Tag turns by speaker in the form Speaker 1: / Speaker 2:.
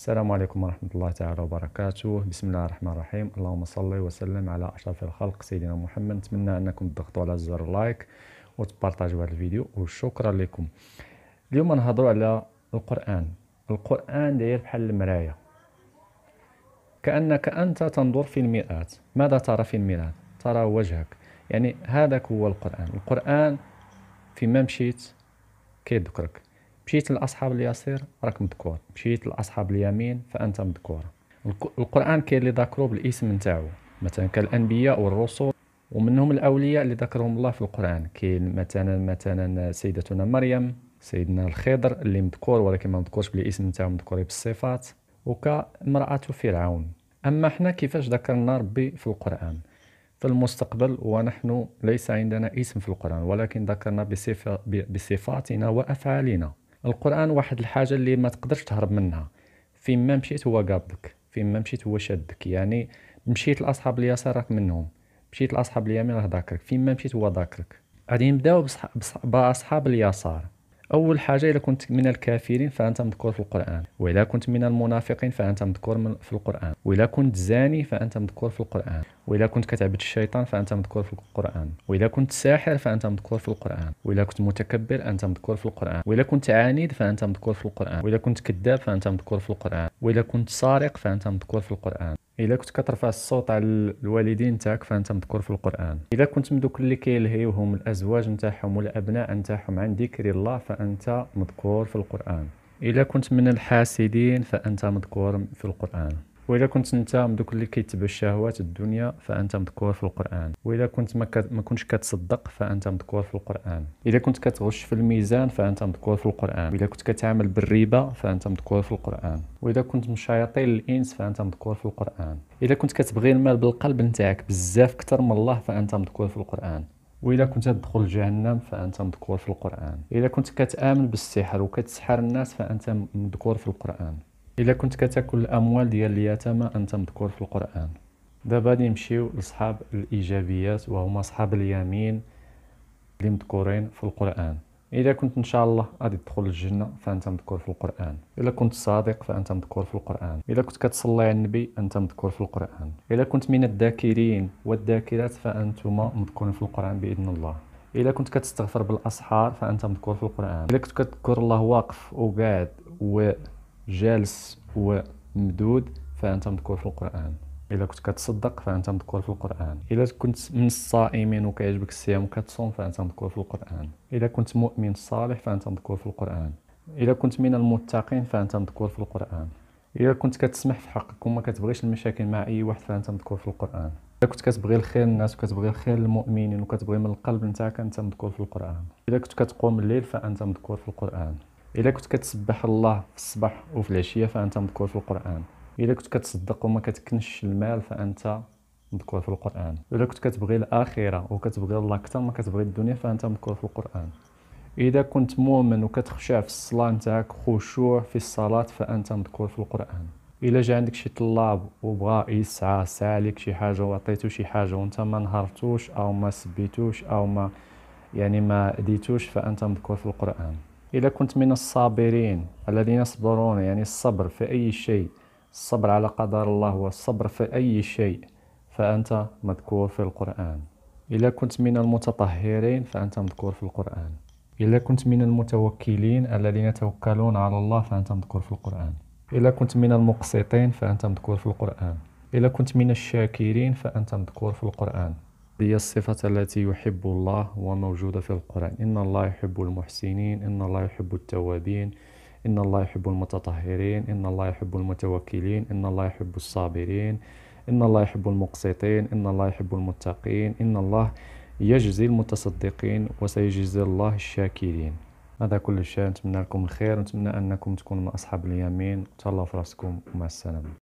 Speaker 1: السلام عليكم ورحمة الله تعالى وبركاته بسم الله الرحمن الرحيم اللهم صل وسلم على أشرف الخلق سيدنا محمد نتمنى أنكم تضغطوا على زر لايك وتبارطاجوا هذا الفيديو وشكرا لكم اليوم نهضروا على القرآن القرآن داير بحال المراية كأنك أنت تنظر في المرآة ماذا ترى في المرآة ترى وجهك يعني هذاك هو القرآن القرآن فيما مشيت كيذكرك مشيت لأصحاب اليسير راك مذكور مشيت لأصحاب اليمين فأنت مذكور القرآن كاين اللي ذكروا بالاسم نتاعو مثلا كالأنبياء والرسل ومنهم الأولياء اللي ذكرهم الله في القرآن كاين مثلا مثلا سيدتنا مريم سيدنا الخضر اللي مذكور ولكن ما مذكورش بالاسم نتاعو مذكور بالصفات وكامرأة فرعون أما حنا كيفاش ذكرنا ربي في القرآن في المستقبل ونحن ليس عندنا اسم في القرآن ولكن ذكرنا بصفاتنا وأفعالنا القران واحد الحاجه اللي ما تقدرش تهرب منها فين ما مشيت هو قابلك فين ما مشيت هو شادك يعني مشيت لاصحاب اليسار راك منهم مشيت لاصحاب اليمين راه ذاكرك فين ما مشيت هو ذاكرك غادي نبداو باصحاب اليسار اول حاجه اذا كنت من الكافرين فانت مذكور في القران واذا كنت من المنافقين فانت مذكور من في القران واذا كنت زاني فانت مذكور في القران واذا كنت كتعبد الشيطان فانت مذكور في القران واذا كنت ساحر فانت مذكور في القران واذا كنت متكبر انت مذكور في القران واذا كنت عنيد فانت مذكور في القران واذا كنت كذاب فانت مذكور في القران واذا كنت سارق فانت مذكور في القران الا كنت كترفع الصوت على الوالدين تاعك فانت مذكور في القران الا كنت من دوك اللي كيلهيوهم الازواج نتاعهم والابناء نتاعهم عن ذكر الله فانت مذكور في القران الا كنت من الحاسدين فانت مذكور في القران واذا كنت انت من دوك اللي كيتبع الشهوات الدنيا فانت مذكور في القران واذا كنت ما, كت... ما كنتش كتصدق فانت مذكور في القران اذا كنت كتغش في الميزان فانت مذكور في القران اذا كنت كتعامل بالربا فانت مذكور في القران واذا كنت من شياطين الانس فانت مذكور في القران اذا كنت كتبغي المال بالقلب نتاعك بزاف اكثر من الله فانت مذكور في القران وإذا كنت تدخل جهنم فأنت مذكور في القرآن إذا كنت كتآمن بالسحر وكتسحر الناس فأنت مذكور في القرآن الا كنت كتاكل الاموال ديال اليتامى انت مذكور في القران دابا غادي نمشيو لصحاب الايجابيات وهما صحاب اليمين اللي مذكورين في القران إذا كنت ان شاء الله غادي تدخل الجنه فانت مذكور في القران الا كنت صادق فانت مذكور في القران الا كنت كتصلي على النبي انت مذكور في القران الا كنت من الذاكرين والذاكرات فأنتما مذكورين في القران باذن الله الا كنت كتستغفر بالاسحار فانت مذكور في القران الا كنت كتذكر الله واقف وقاعد و جالس ومدود فأنت مذكور في القرآن إذا كنت كتصدق فأنت مذكور في القرآن إذا كنت من الصائمين وكيعجبك الصيام وكتصوم فأنت مذكور في القرآن إذا كنت مؤمن صالح فأنت مذكور في القرآن إذا كنت من المتقين فأنت مذكور في القرآن إذا كنت كتسمح في حقك وما كتبغيش المشاكل مع أي واحد فأنت مذكور في القرآن إذا كنت كتبغي الخير للناس وكتبغي الخير للمؤمنين وكتبغي من القلب نتاعك أنت مذكور في القرآن إذا كنت كتقوم الليل فأنت مذكور في القرآن الا كنت كتسبح الله في الصباح وفي العشيه فانت مذكور في القران الا كنت كتصدق وما كتكنش المال فانت مذكور في القران الا كنت كتبغي الاخره وكتبغي الله اكثر ما كتبغي الدنيا فانت مذكور في القران اذا كنت مؤمن وكتخشع في الصلاه نتاعك خشوع في الصلاه فانت مذكور في القران الا جا عندك شي طلاب وبغى يسعى سعى لك شي حاجه وعطيتو شي حاجه وانت ما نهرتوش او ما سبيتوش او ما يعني ما ديتوش فانت مذكور في القران إذا كنت من الصابرين الذين يصبرون يعني الصبر في أي شيء الصبر على قدر الله والصبر في أي شيء فأنت مذكور في القرآن إذا كنت من المتطهرين فأنت مذكور في القرآن إذا كنت من المتوكلين الذين يتوكلون على الله فأنت مذكور في القرآن إذا كنت من المقسطين فأنت مذكور في القرآن إذا كنت من الشاكرين فأنت مذكور في القرآن هي الصفة التي يحب الله وموجودة في القرآن إن الله يحب المحسنين إن الله يحب التوابين إن الله يحب المتطهرين إن الله يحب المتوكلين إن الله يحب الصابرين إن الله يحب المقسطين إن الله يحب المتقين إن الله يجزي المتصدقين وسيجزي الله الشاكرين هذا كل شيء نتمنى لكم الخير نتمنى أنكم تكونوا من أصحاب اليمين تهلاو في راسكم ومع السلامة